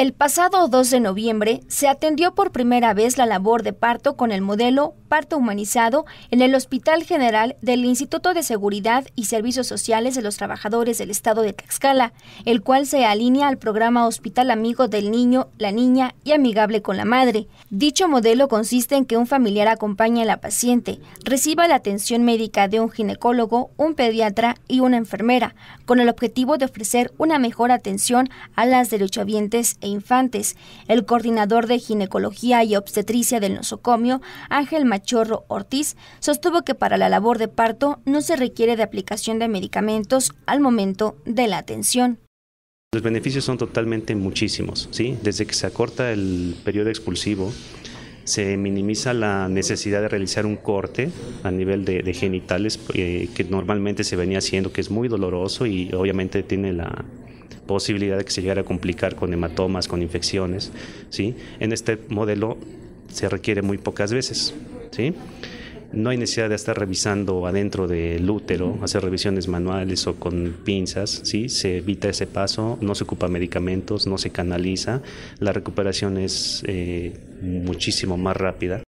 El pasado 2 de noviembre se atendió por primera vez la labor de parto con el modelo Parto Humanizado en el Hospital General del Instituto de Seguridad y Servicios Sociales de los Trabajadores del Estado de Tlaxcala, el cual se alinea al programa Hospital Amigo del Niño, la Niña y Amigable con la Madre. Dicho modelo consiste en que un familiar acompañe a la paciente, reciba la atención médica de un ginecólogo, un pediatra y una enfermera, con el objetivo de ofrecer una mejor atención a las derechohabientes e infantes. El coordinador de ginecología y obstetricia del nosocomio, Ángel Machorro Ortiz, sostuvo que para la labor de parto no se requiere de aplicación de medicamentos al momento de la atención. Los beneficios son totalmente muchísimos, ¿sí? Desde que se acorta el periodo expulsivo, se minimiza la necesidad de realizar un corte a nivel de, genitales eh, que normalmente se venía haciendo, que es muy doloroso y obviamente tiene la, posibilidad de que se llegara a complicar con hematomas, con infecciones. ¿sí? En este modelo se requiere muy pocas veces. ¿sí? No hay necesidad de estar revisando adentro del útero, hacer revisiones manuales o con pinzas, ¿sí? se evita ese paso, no se ocupa medicamentos, no se canaliza, la recuperación es eh, muchísimo más rápida.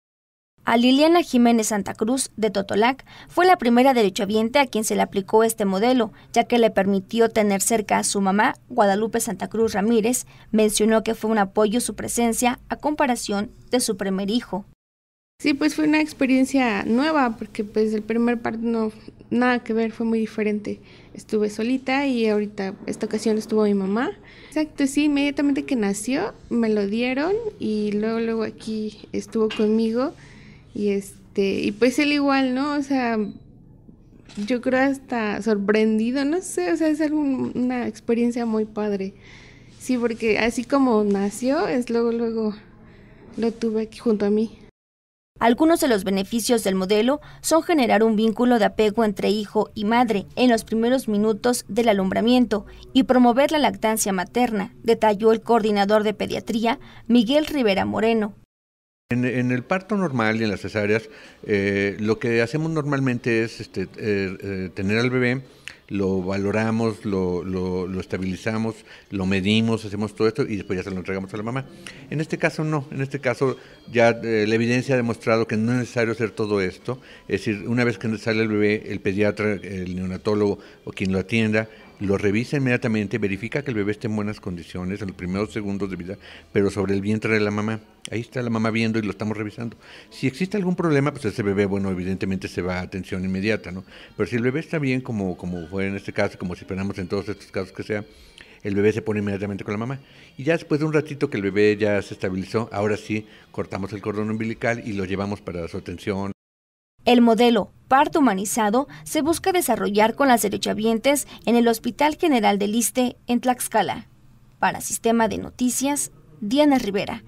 A Liliana Jiménez Santa Cruz, de Totolac, fue la primera derechohabiente a quien se le aplicó este modelo, ya que le permitió tener cerca a su mamá, Guadalupe Santa Cruz Ramírez, mencionó que fue un apoyo su presencia a comparación de su primer hijo. Sí, pues fue una experiencia nueva, porque pues el primer parto no, nada que ver, fue muy diferente. Estuve solita y ahorita, esta ocasión estuvo mi mamá. Exacto, sí, inmediatamente que nació, me lo dieron y luego, luego aquí estuvo conmigo. Y este, y pues él igual, ¿no? O sea, yo creo hasta sorprendido, no sé, o sea, es una experiencia muy padre. Sí, porque así como nació, es luego, luego lo tuve aquí junto a mí. Algunos de los beneficios del modelo son generar un vínculo de apego entre hijo y madre en los primeros minutos del alumbramiento y promover la lactancia materna, detalló el coordinador de pediatría Miguel Rivera Moreno. En, el parto normal y en las cesáreas, eh, lo que hacemos normalmente es este, eh, eh, tener al bebé, lo valoramos, lo, estabilizamos, lo medimos, hacemos todo esto y después ya se lo entregamos a la mamá. En este caso no, en este caso ya la evidencia ha demostrado que no es necesario hacer todo esto, es decir, una vez que sale el bebé, el pediatra, el neonatólogo o quien lo atienda, lo revisa inmediatamente, verifica que el bebé esté en buenas condiciones en los primeros segundos de vida, pero sobre el vientre de la mamá. Ahí está la mamá viendo y lo estamos revisando. Si existe algún problema, pues ese bebé, bueno, evidentemente se va a atención inmediata, ¿no? Pero si el bebé está bien, como, como fue en este caso, como si esperamos en todos estos casos que sea, el bebé se pone inmediatamente con la mamá. Y ya después de un ratito que el bebé ya se estabilizó, ahora sí cortamos el cordón umbilical y lo llevamos para su atención. El modelo parto humanizado se busca desarrollar con las derechohabientes en el Hospital General de Liste, en Tlaxcala. Para Sistema de Noticias, Diana Rivera.